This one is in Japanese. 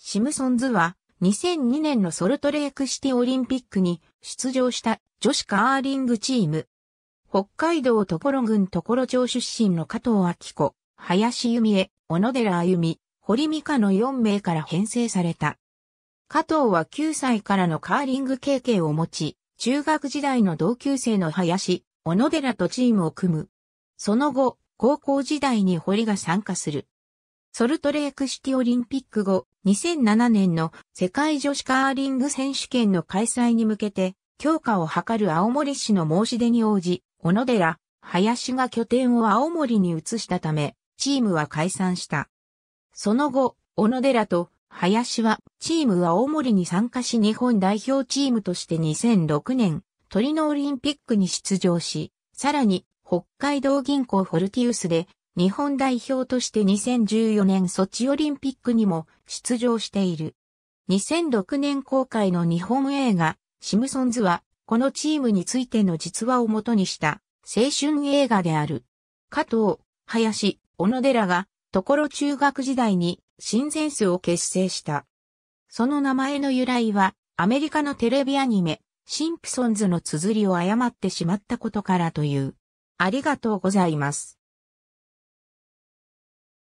シムソンズは2002年のソルトレークシティオリンピックに出場した女子カーリングチーム。北海道所郡所町出身の加藤明子、林由美恵、小野寺歩美、堀美香の4名から編成された。加藤は9歳からのカーリング経験を持ち、中学時代の同級生の林、小野寺とチームを組む。その後、高校時代に堀が参加する。ソルトレークシティオリンピック後、2007年の世界女子カーリング選手権の開催に向けて、強化を図る青森市の申し出に応じ、小野寺、林が拠点を青森に移したため、チームは解散した。その後、小野寺と林は、チームは青森に参加し日本代表チームとして2006年、トリノオリンピックに出場し、さらに、北海道銀行フォルティウスで日本代表として2014年ソチオリンピックにも出場している。2006年公開の日本映画、シムソンズは、このチームについての実話をもとにした青春映画である。加藤、林、小野寺が、ところ中学時代に、新前数を結成した。その名前の由来は、アメリカのテレビアニメ、シンプソンズの綴りを誤ってしまったことからという。ありがとうございます。